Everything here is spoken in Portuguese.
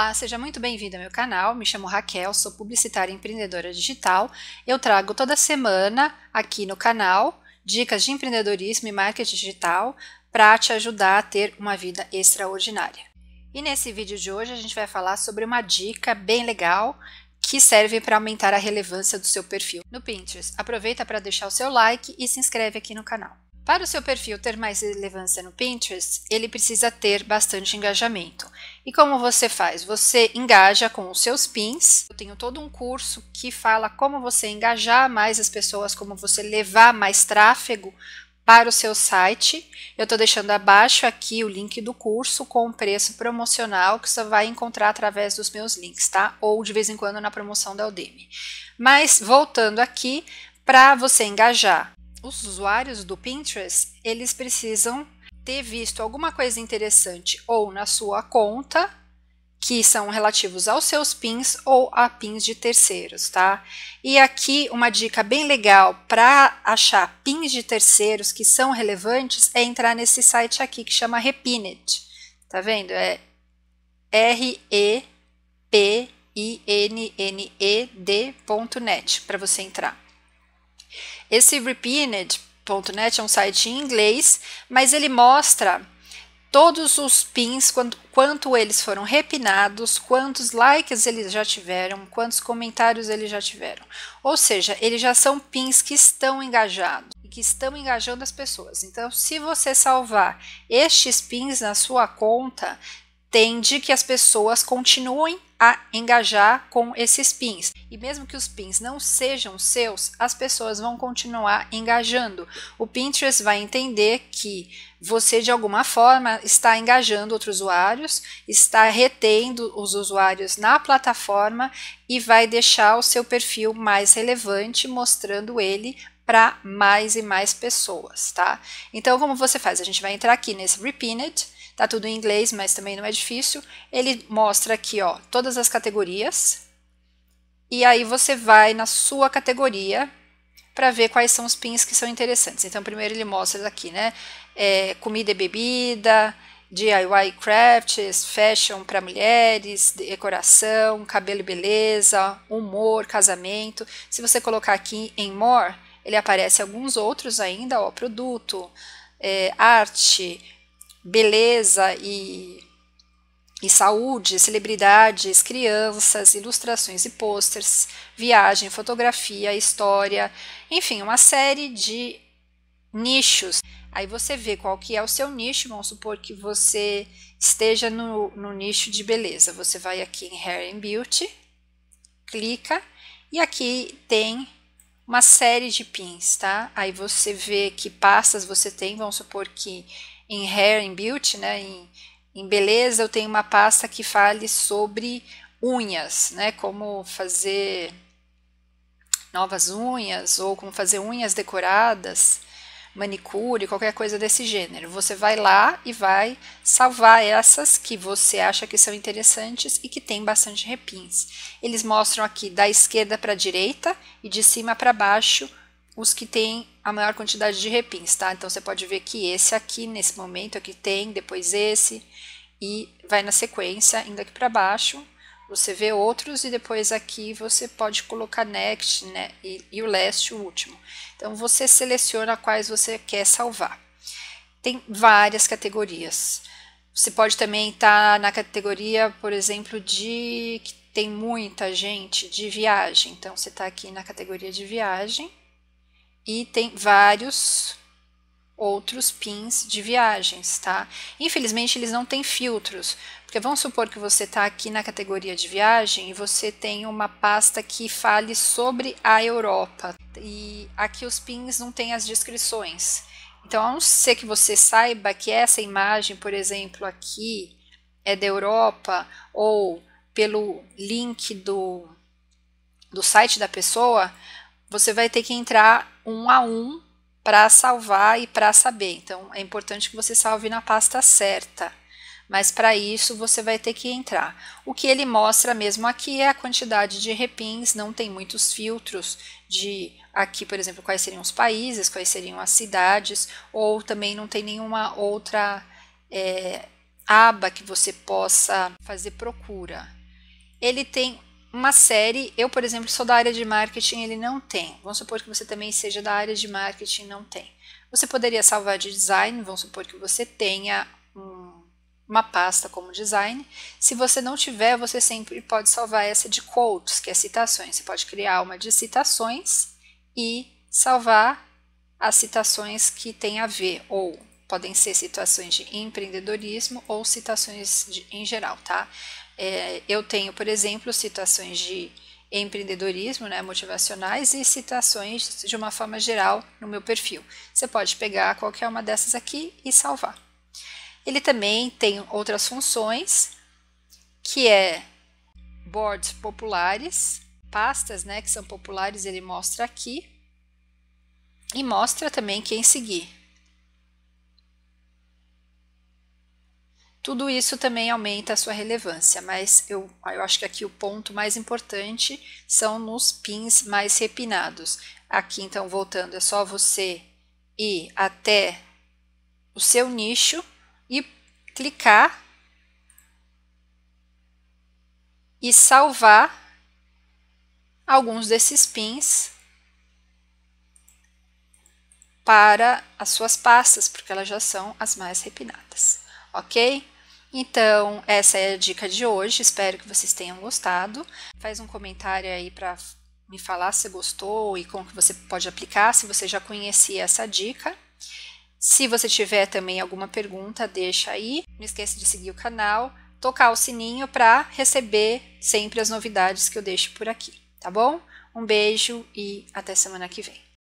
Olá, seja muito bem-vindo ao meu canal. Me chamo Raquel, sou publicitária e empreendedora digital. Eu trago toda semana aqui no canal dicas de empreendedorismo e marketing digital para te ajudar a ter uma vida extraordinária. E nesse vídeo de hoje a gente vai falar sobre uma dica bem legal que serve para aumentar a relevância do seu perfil no Pinterest. Aproveita para deixar o seu like e se inscreve aqui no canal. Para o seu perfil ter mais relevância no Pinterest, ele precisa ter bastante engajamento. E como você faz? Você engaja com os seus pins. Eu tenho todo um curso que fala como você engajar mais as pessoas, como você levar mais tráfego para o seu site. Eu estou deixando abaixo aqui o link do curso com o preço promocional que você vai encontrar através dos meus links, tá? Ou de vez em quando na promoção da Udemy. Mas voltando aqui, para você engajar, os usuários do Pinterest, eles precisam ter visto alguma coisa interessante ou na sua conta, que são relativos aos seus pins ou a pins de terceiros, tá? E aqui uma dica bem legal para achar pins de terceiros que são relevantes é entrar nesse site aqui que chama Repinit. Tá vendo? É R E P I N N E D.net para você entrar. Esse Repinit net é um site em inglês, mas ele mostra todos os pins, quando quanto, eles foram repinados, quantos likes eles já tiveram, quantos comentários eles já tiveram. Ou seja, eles já são pins que estão engajados e que estão engajando as pessoas. Então, se você salvar estes pins na sua conta, tende que as pessoas continuem a engajar com esses pins. E mesmo que os pins não sejam seus, as pessoas vão continuar engajando. O Pinterest vai entender que você de alguma forma está engajando outros usuários, está retendo os usuários na plataforma e vai deixar o seu perfil mais relevante, mostrando ele para mais e mais pessoas, tá? Então, como você faz? A gente vai entrar aqui nesse Repinned, tá tudo em inglês, mas também não é difícil. Ele mostra aqui, ó, todas as categorias. E aí você vai na sua categoria para ver quais são os pins que são interessantes. Então, primeiro ele mostra aqui, né? É, comida e bebida, DIY crafts, fashion para mulheres, decoração, cabelo e beleza, humor, casamento. Se você colocar aqui em more, ele aparece alguns outros ainda, ó, produto, é, arte, beleza e, e saúde, celebridades, crianças, ilustrações e posters, viagem, fotografia, história, enfim, uma série de nichos. Aí você vê qual que é o seu nicho, vamos supor que você esteja no, no nicho de beleza. Você vai aqui em Hair and Beauty, clica e aqui tem uma série de pins, tá? Aí você vê que pastas você tem, vamos supor que em hair, em beauty, né, em, em beleza, eu tenho uma pasta que fale sobre unhas, né, como fazer novas unhas ou como fazer unhas decoradas, manicure, qualquer coisa desse gênero. Você vai lá e vai salvar essas que você acha que são interessantes e que tem bastante repins. Eles mostram aqui da esquerda para a direita e de cima para baixo os que têm a maior quantidade de repins, tá? Então você pode ver que esse aqui, nesse momento, aqui é tem, depois esse, e vai na sequência, indo aqui para baixo, você vê outros, e depois aqui você pode colocar next, né? E, e o last, o último. Então você seleciona quais você quer salvar. Tem várias categorias. Você pode também estar tá na categoria, por exemplo, de que tem muita gente de viagem. Então você está aqui na categoria de viagem e tem vários outros pins de viagens, tá? Infelizmente eles não têm filtros, porque vamos supor que você está aqui na categoria de viagem e você tem uma pasta que fale sobre a Europa e aqui os pins não têm as descrições. Então, a não ser que você saiba que essa imagem, por exemplo, aqui é da Europa ou pelo link do, do site da pessoa, você vai ter que entrar um a um para salvar e para saber. Então, é importante que você salve na pasta certa. Mas para isso você vai ter que entrar. O que ele mostra mesmo aqui é a quantidade de repins, não tem muitos filtros de aqui, por exemplo, quais seriam os países, quais seriam as cidades, ou também não tem nenhuma outra é, aba que você possa fazer procura. Ele tem uma série, eu, por exemplo, sou da área de marketing, ele não tem. Vamos supor que você também seja da área de marketing, não tem. Você poderia salvar de design, vamos supor que você tenha um, uma pasta como design. Se você não tiver, você sempre pode salvar essa de quotes, que é citações. Você pode criar uma de citações e salvar as citações que tem a ver, ou podem ser citações de empreendedorismo ou citações de, em geral, tá? É, eu tenho, por exemplo, citações de empreendedorismo, né, motivacionais e citações de uma forma geral no meu perfil. Você pode pegar qualquer uma dessas aqui e salvar. Ele também tem outras funções, que é boards populares, pastas, né, que são populares, ele mostra aqui. E mostra também quem seguir. tudo isso também aumenta a sua relevância, mas eu, eu acho que aqui o ponto mais importante são nos pins mais repinados. Aqui, então, voltando, é só você ir até o seu nicho e clicar e salvar alguns desses pins para as suas pastas, porque elas já são as mais repinadas ok? Então, essa é a dica de hoje. Espero que vocês tenham gostado. Faz um comentário aí para me falar se gostou e como que você pode aplicar, se você já conhecia essa dica. Se você tiver também alguma pergunta, deixa aí. Não esqueça de seguir o canal, tocar o sininho para receber sempre as novidades que eu deixo por aqui, tá bom? Um beijo e até semana que vem.